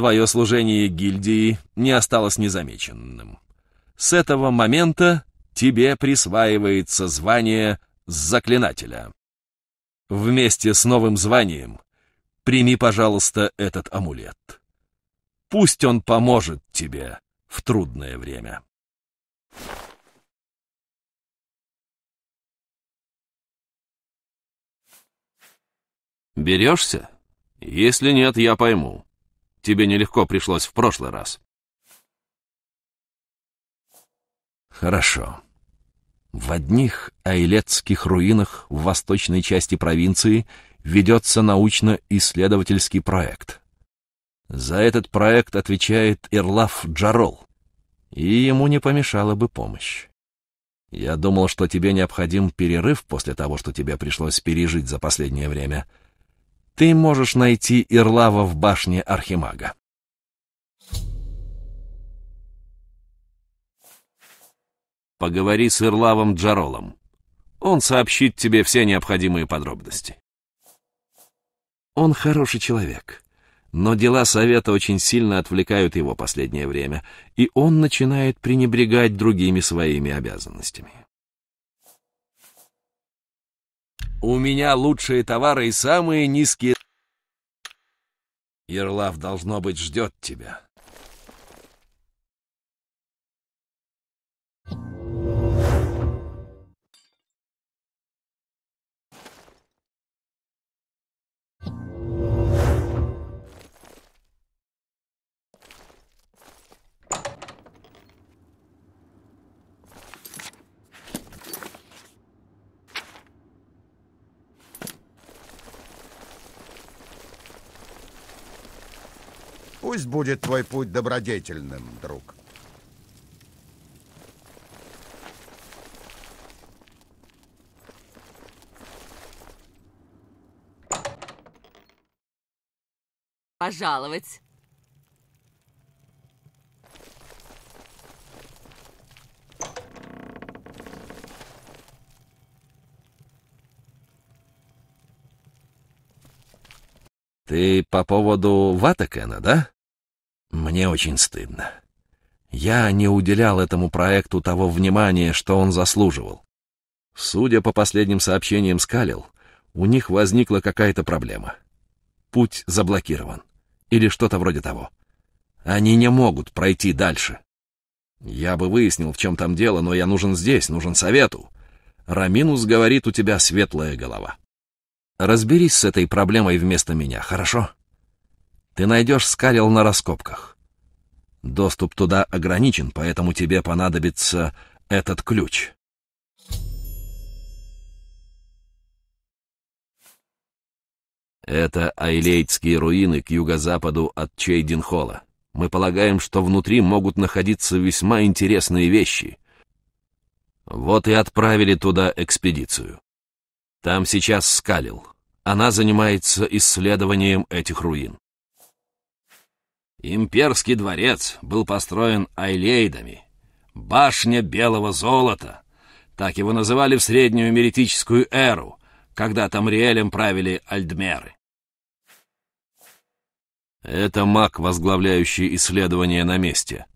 твое служение гильдии не осталось незамеченным. С этого момента тебе присваивается звание заклинателя. Вместе с новым званием прими, пожалуйста, этот амулет. Пусть он поможет тебе в трудное время. Берешься? Если нет, я пойму. Тебе нелегко пришлось в прошлый раз. Хорошо. В одних айлетских руинах в восточной части провинции ведется научно-исследовательский проект. За этот проект отвечает Ирлав Джарол, и ему не помешала бы помощь. Я думал, что тебе необходим перерыв после того, что тебе пришлось пережить за последнее время — ты можешь найти Ирлава в башне Архимага. Поговори с Ирлавом Джаролом. Он сообщит тебе все необходимые подробности. Он хороший человек, но дела совета очень сильно отвлекают его последнее время, и он начинает пренебрегать другими своими обязанностями. У меня лучшие товары и самые низкие Ерлав, должно быть, ждет тебя. Пусть будет твой путь добродетельным, друг. Пожаловать. Ты по поводу Ватакена, да? Мне очень стыдно. Я не уделял этому проекту того внимания, что он заслуживал. Судя по последним сообщениям Скалил, у них возникла какая-то проблема. Путь заблокирован. Или что-то вроде того. Они не могут пройти дальше. Я бы выяснил, в чем там дело, но я нужен здесь, нужен совету. Раминус говорит, у тебя светлая голова. Разберись с этой проблемой вместо меня, хорошо? ты найдешь скалил на раскопках. Доступ туда ограничен, поэтому тебе понадобится этот ключ. Это Айлейтские руины к юго-западу от Чейдинхола. Мы полагаем, что внутри могут находиться весьма интересные вещи. Вот и отправили туда экспедицию. Там сейчас скалил. Она занимается исследованием этих руин. Имперский дворец был построен айлейдами. Башня белого золота. Так его называли в среднюю меритическую эру, когда Тамриэлем правили альдмеры. Это маг, возглавляющий исследование на месте.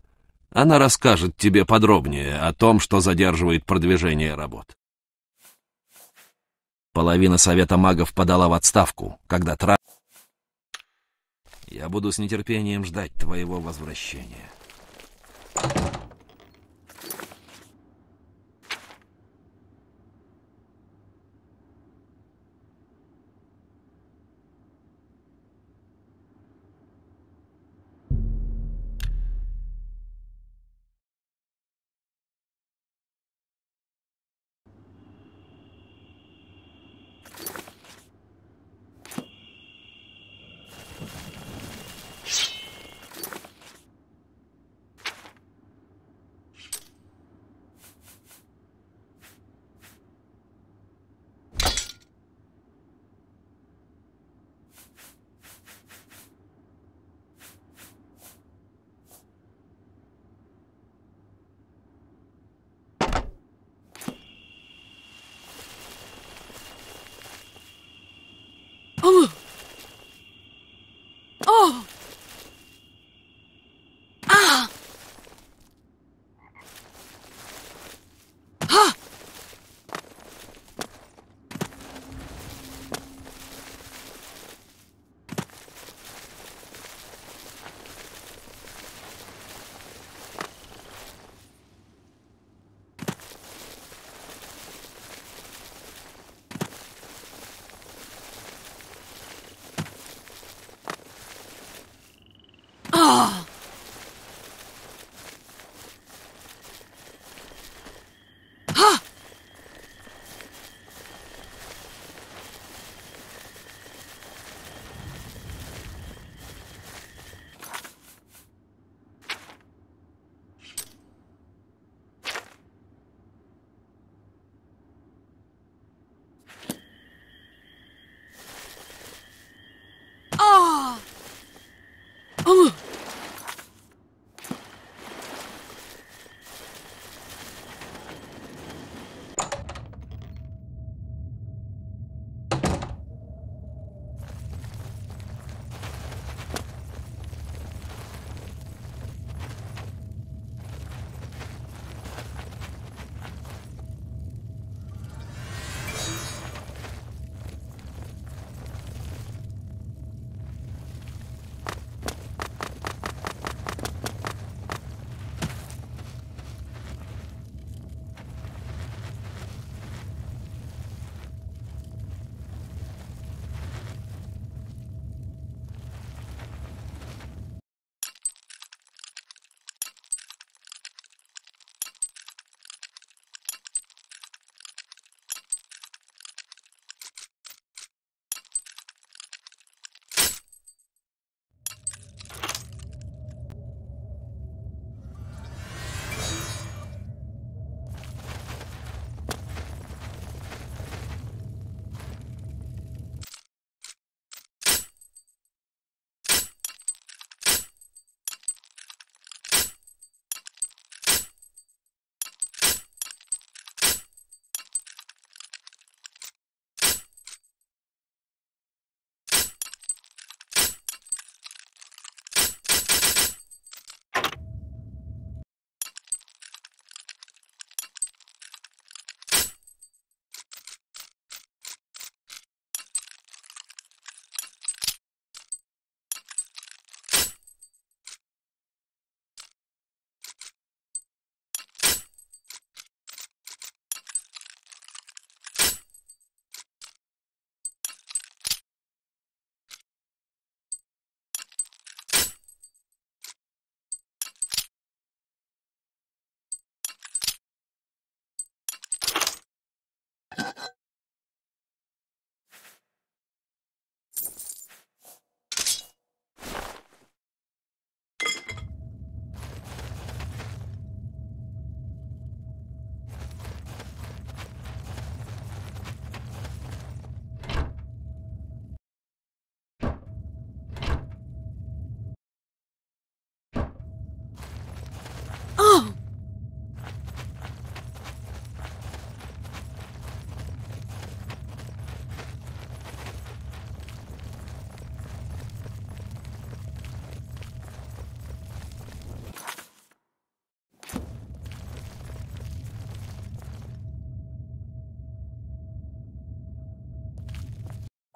Она расскажет тебе подробнее о том, что задерживает продвижение работ. Половина совета магов подала в отставку, когда Тра... Я буду с нетерпением ждать твоего возвращения.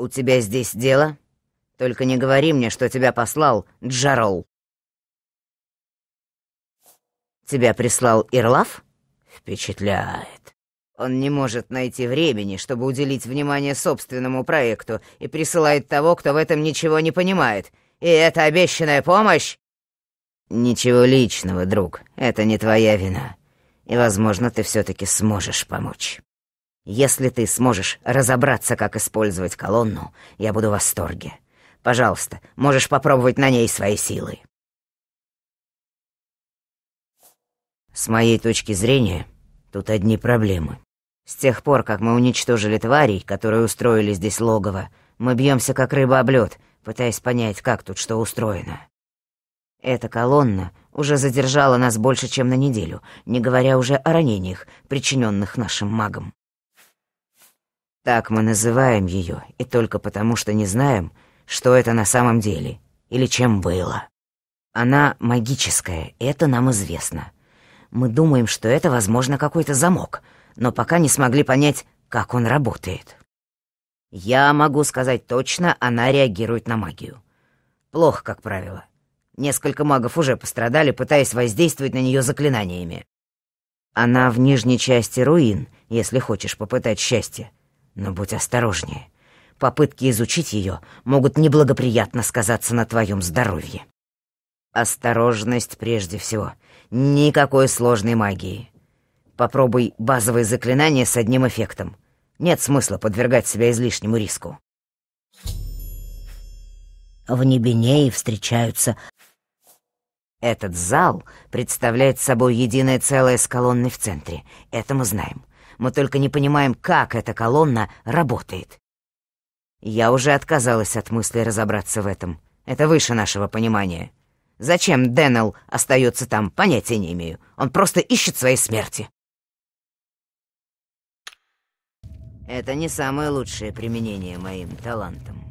«У тебя здесь дело? Только не говори мне, что тебя послал Джарол». «Тебя прислал Ирлав?» «Впечатляет. Он не может найти времени, чтобы уделить внимание собственному проекту, и присылает того, кто в этом ничего не понимает. И это обещанная помощь?» «Ничего личного, друг. Это не твоя вина. И, возможно, ты все-таки сможешь помочь». Если ты сможешь разобраться, как использовать колонну, я буду в восторге. Пожалуйста, можешь попробовать на ней свои силы. С моей точки зрения, тут одни проблемы. С тех пор, как мы уничтожили тварей, которые устроили здесь логово, мы бьемся как рыба об лед, пытаясь понять, как тут что устроено. Эта колонна уже задержала нас больше, чем на неделю, не говоря уже о ранениях, причиненных нашим магам. Так мы называем ее, и только потому, что не знаем, что это на самом деле или чем было. Она магическая, это нам известно. Мы думаем, что это, возможно, какой-то замок, но пока не смогли понять, как он работает. Я могу сказать точно, она реагирует на магию. Плохо, как правило. Несколько магов уже пострадали, пытаясь воздействовать на нее заклинаниями. Она в нижней части руин, если хочешь попытать счастье. Но будь осторожнее. Попытки изучить ее могут неблагоприятно сказаться на твоем здоровье. Осторожность прежде всего. Никакой сложной магии. Попробуй базовые заклинания с одним эффектом. Нет смысла подвергать себя излишнему риску. В Небенее встречаются... Этот зал представляет собой единое целое с колонной в центре. Это мы знаем. Мы только не понимаем, как эта колонна работает. Я уже отказалась от мысли разобраться в этом. Это выше нашего понимания. Зачем Деннел остается там, понятия не имею. Он просто ищет своей смерти. Это не самое лучшее применение моим талантам.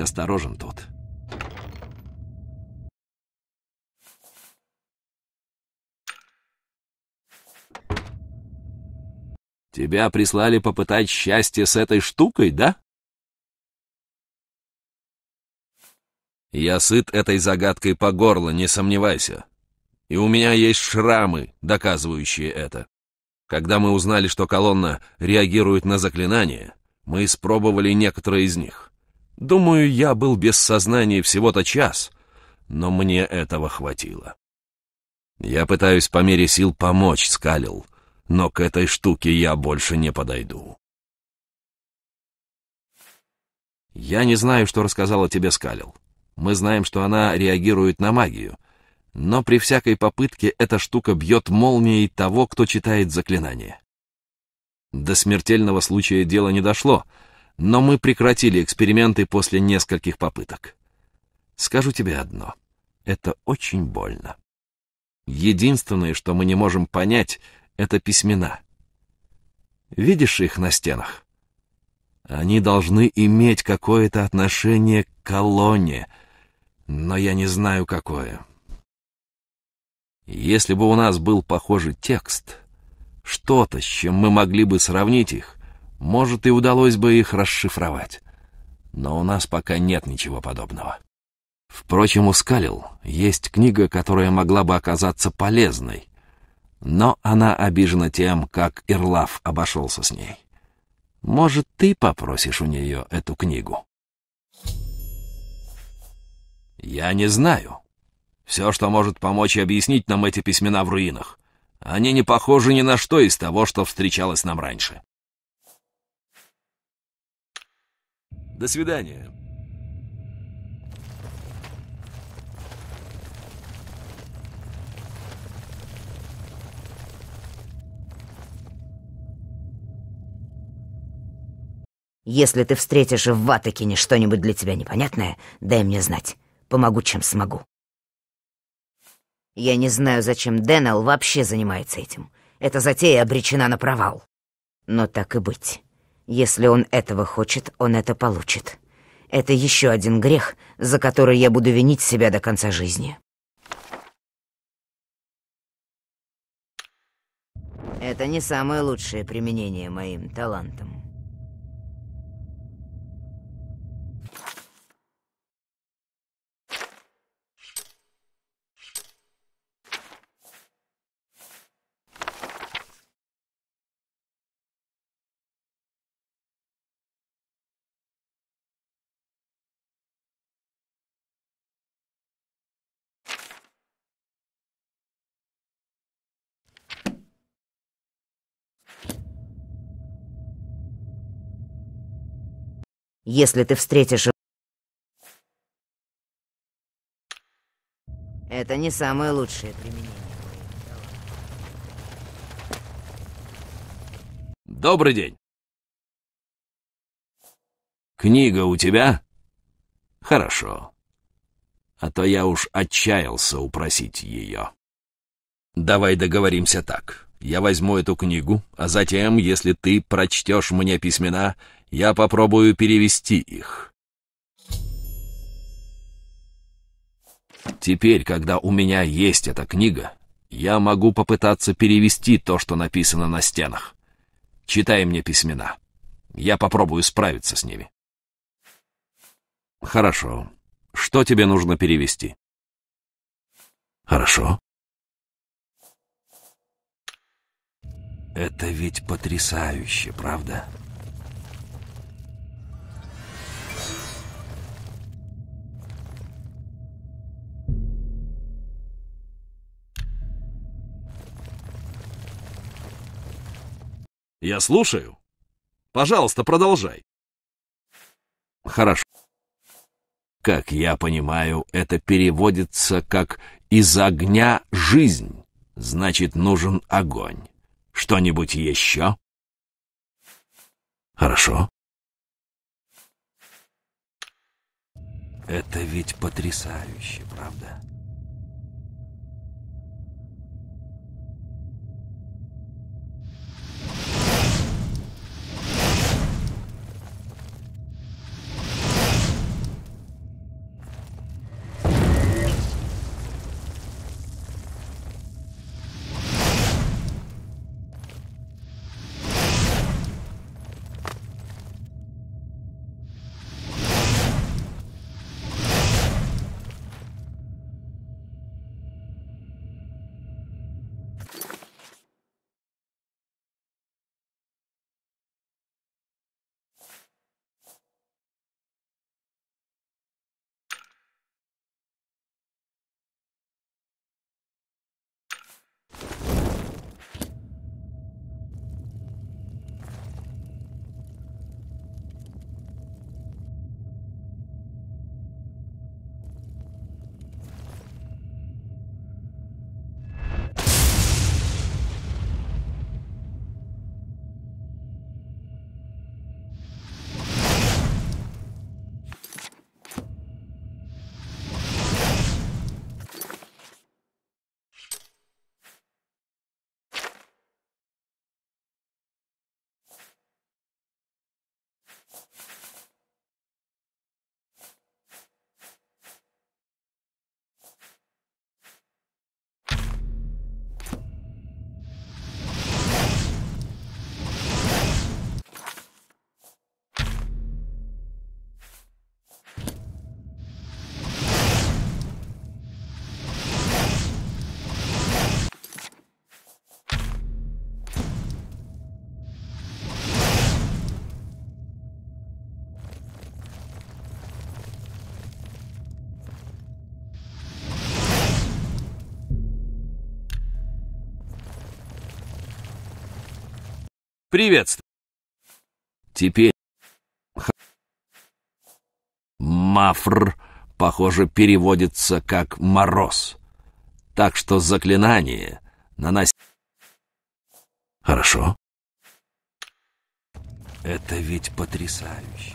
будь осторожен тут. Тебя прислали попытать счастье с этой штукой, да? Я сыт этой загадкой по горло, не сомневайся. И у меня есть шрамы, доказывающие это. Когда мы узнали, что колонна реагирует на заклинания, мы испробовали некоторые из них. Думаю, я был без сознания всего-то час, но мне этого хватило. Я пытаюсь по мере сил помочь, скалил, но к этой штуке я больше не подойду. Я не знаю, что рассказала тебе скалил. Мы знаем, что она реагирует на магию, но при всякой попытке эта штука бьет молнией того, кто читает заклинание. До смертельного случая дело не дошло — но мы прекратили эксперименты после нескольких попыток. Скажу тебе одно. Это очень больно. Единственное, что мы не можем понять, это письмена. Видишь их на стенах? Они должны иметь какое-то отношение к колонне, но я не знаю, какое. Если бы у нас был похожий текст, что-то, с чем мы могли бы сравнить их, может, и удалось бы их расшифровать. Но у нас пока нет ничего подобного. Впрочем, у Скалил есть книга, которая могла бы оказаться полезной. Но она обижена тем, как Ирлав обошелся с ней. Может, ты попросишь у нее эту книгу? Я не знаю. Все, что может помочь и объяснить нам эти письмена в руинах. Они не похожи ни на что из того, что встречалось нам раньше. До свидания. Если ты встретишь в Ватакине что-нибудь для тебя непонятное, дай мне знать. Помогу, чем смогу. Я не знаю, зачем Дэннел вообще занимается этим. Эта затея обречена на провал. Но так и быть. Если он этого хочет, он это получит. Это еще один грех, за который я буду винить себя до конца жизни. Это не самое лучшее применение моим талантам. если ты встретишь Это не самое лучшее применение. Добрый день. Книга у тебя? Хорошо. А то я уж отчаялся упросить ее. Давай договоримся так. Я возьму эту книгу, а затем, если ты прочтешь мне письмена, я попробую перевести их. Теперь, когда у меня есть эта книга, я могу попытаться перевести то, что написано на стенах. Читай мне письмена. Я попробую справиться с ними. Хорошо. Что тебе нужно перевести? Хорошо. Это ведь потрясающе, правда? Я слушаю. Пожалуйста, продолжай. Хорошо. Как я понимаю, это переводится как «из огня жизнь», значит, нужен огонь. Что-нибудь еще? Хорошо. Это ведь потрясающе, правда? Приветствую. Теперь... Мафр, похоже, переводится как «мороз». Так что заклинание наносит... Хорошо. Это ведь потрясающе.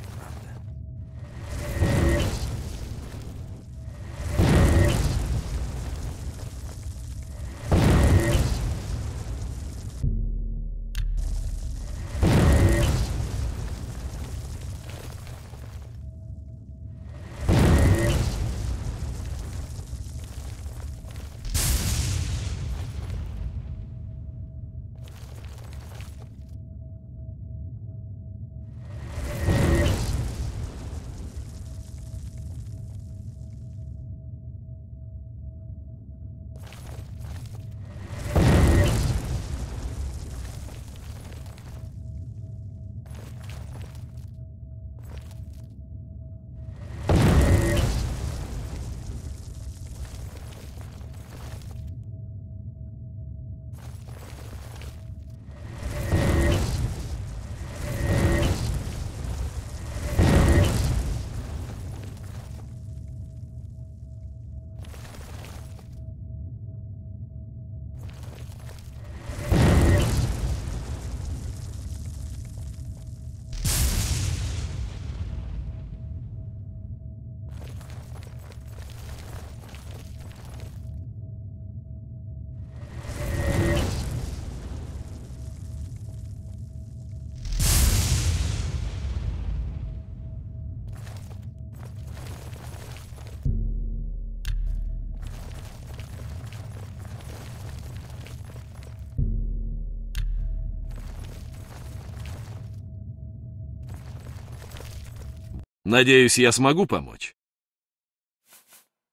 Надеюсь, я смогу помочь.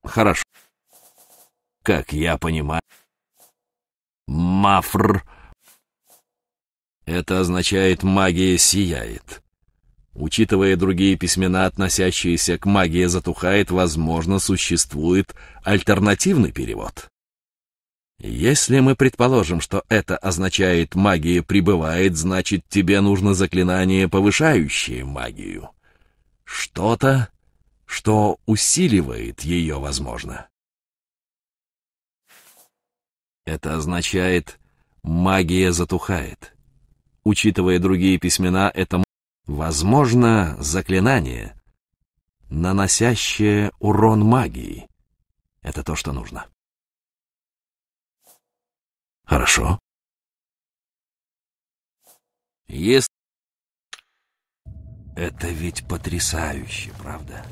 Хорошо. Как я понимаю, Мафр. Это означает «магия сияет». Учитывая другие письмена, относящиеся к «магия затухает», возможно, существует альтернативный перевод. Если мы предположим, что это означает «магия прибывает», значит, тебе нужно заклинание, повышающее магию что-то, что усиливает ее, возможно. Это означает, магия затухает. Учитывая другие письмена, это, возможно, заклинание, наносящее урон магии. Это то, что нужно. Хорошо. Если это ведь потрясающе, правда?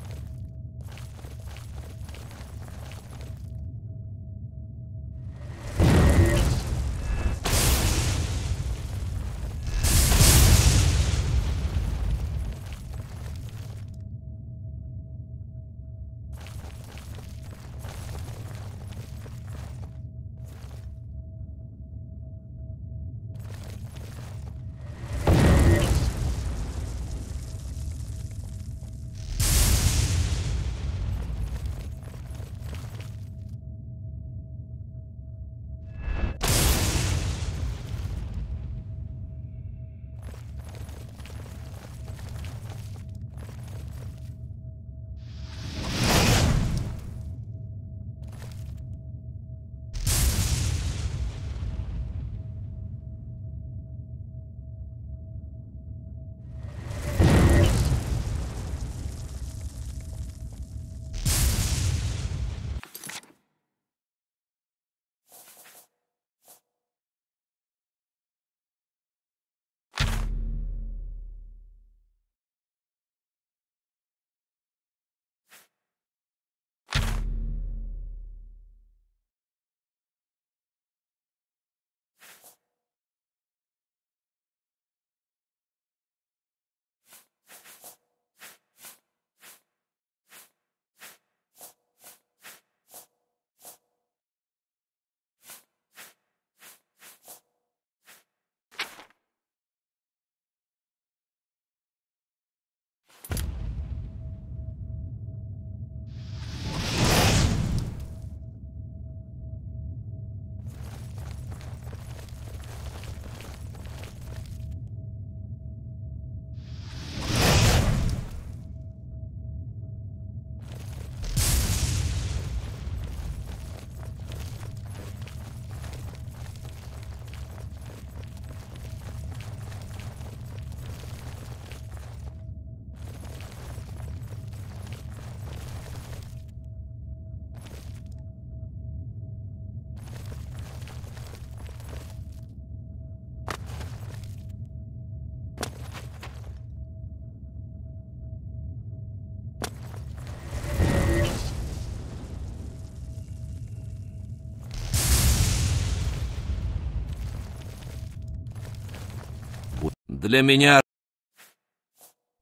для меня...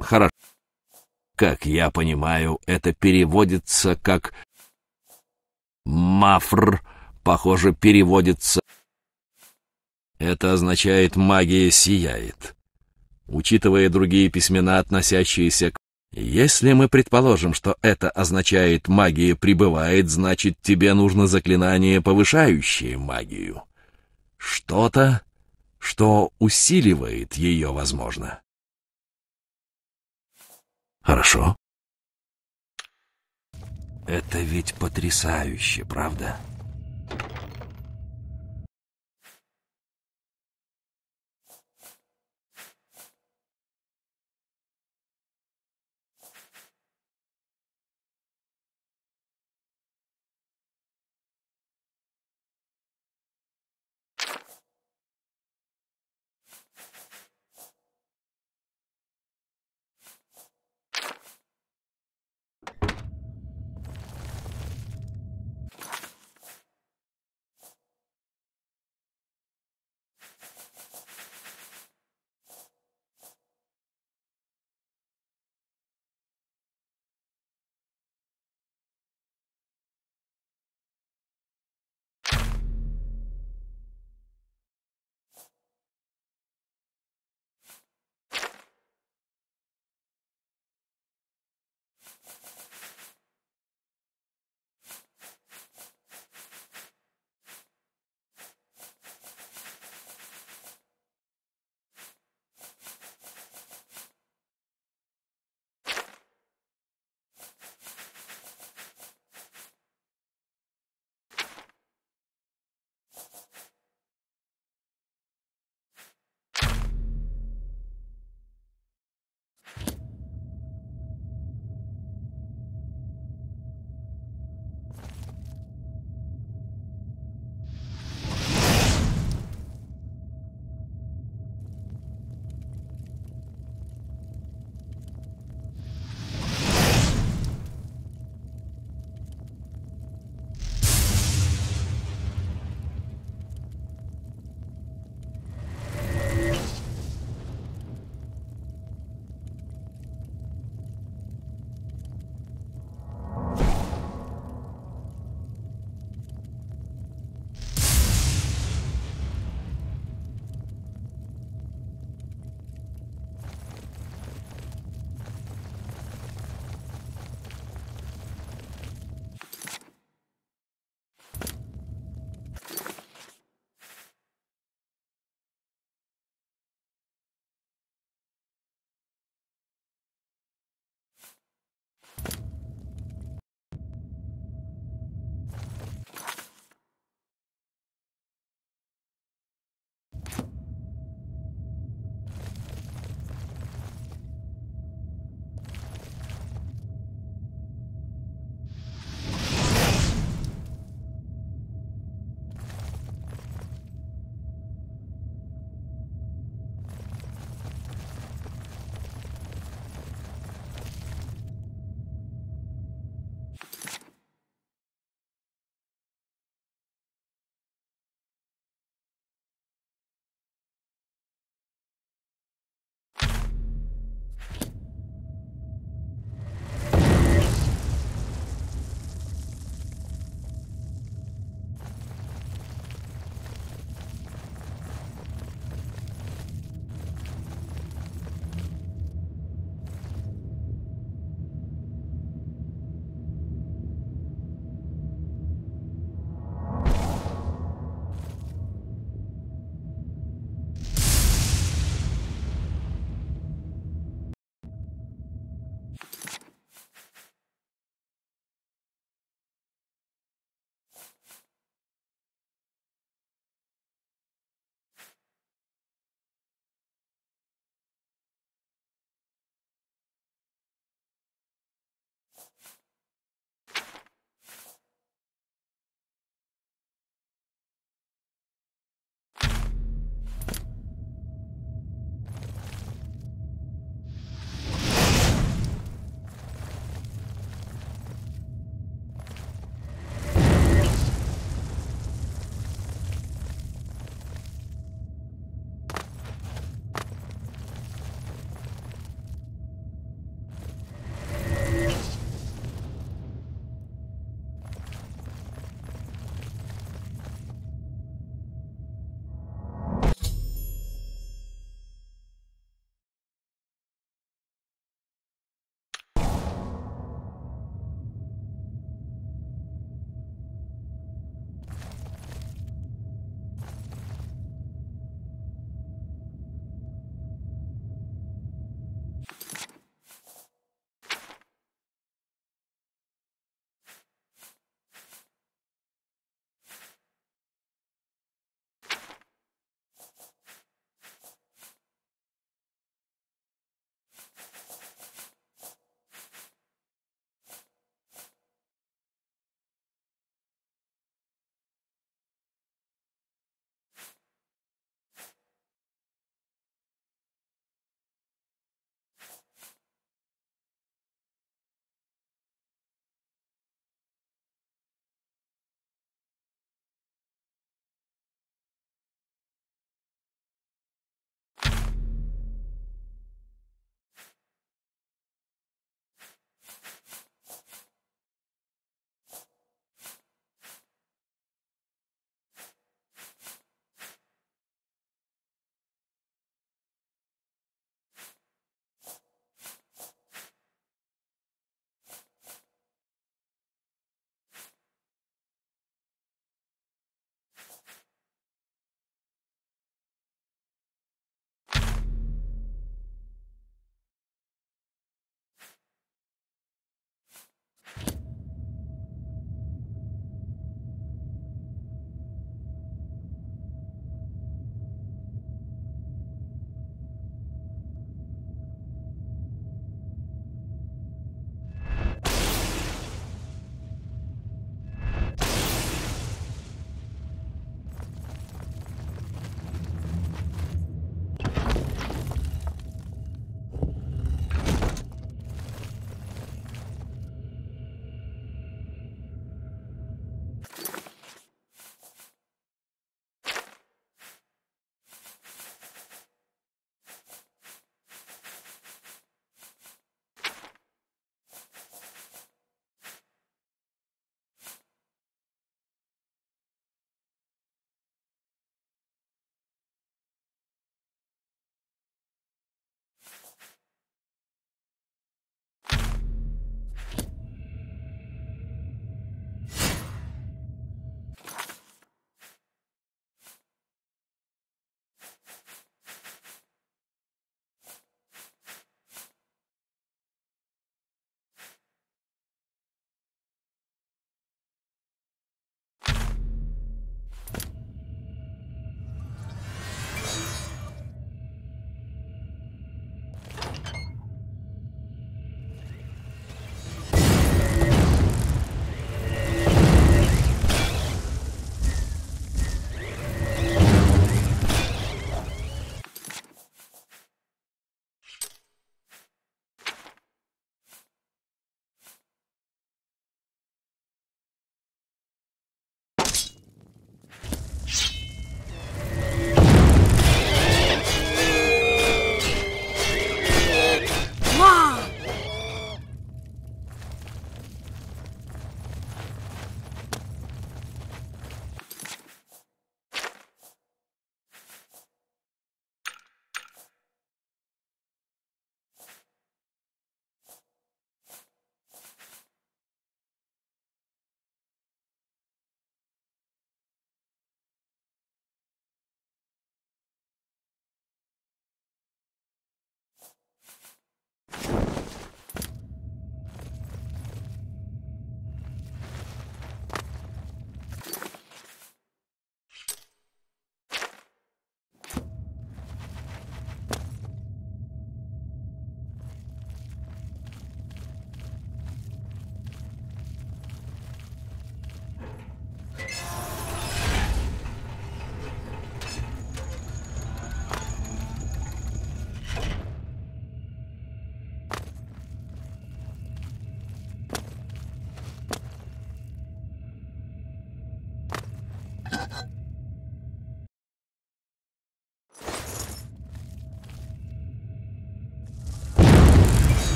Хорошо. Как я понимаю, это переводится как... Мафр, похоже, переводится... Это означает «магия сияет». Учитывая другие письмена, относящиеся к... Если мы предположим, что это означает «магия пребывает», значит, тебе нужно заклинание, повышающее магию. Что-то, что усиливает ее, возможно. Хорошо. Это ведь потрясающе, правда?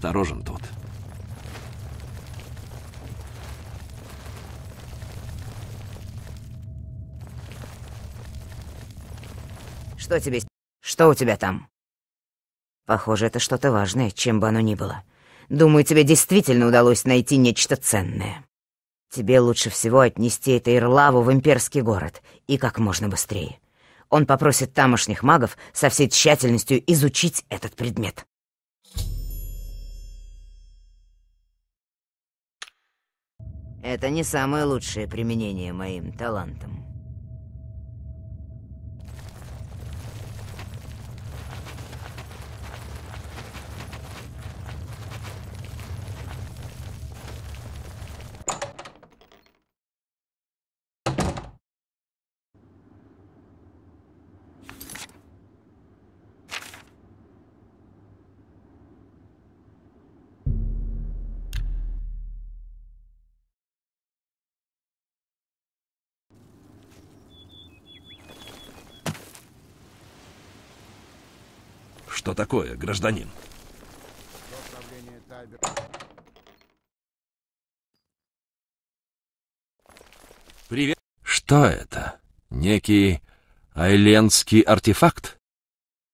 осторожен тут. Что тебе... Что у тебя там? Похоже, это что-то важное, чем бы оно ни было. Думаю, тебе действительно удалось найти нечто ценное. Тебе лучше всего отнести это Ирлаву в имперский город, и как можно быстрее. Он попросит тамошних магов со всей тщательностью изучить этот предмет. Это не самое лучшее применение моим талантам. Что такое, гражданин? Привет. Что это? Некий айленский артефакт?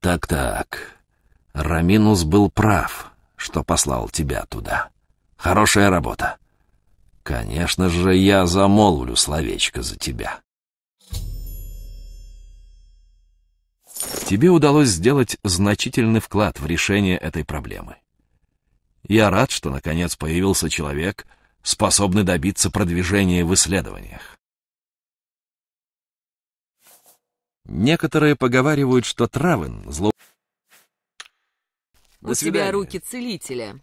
Так-так. Раминус был прав, что послал тебя туда. Хорошая работа. Конечно же, я замолвлю словечко за тебя. Тебе удалось сделать значительный вклад в решение этой проблемы. Я рад, что наконец появился человек, способный добиться продвижения в исследованиях. Некоторые поговаривают, что Травен зло... У тебя руки целителя.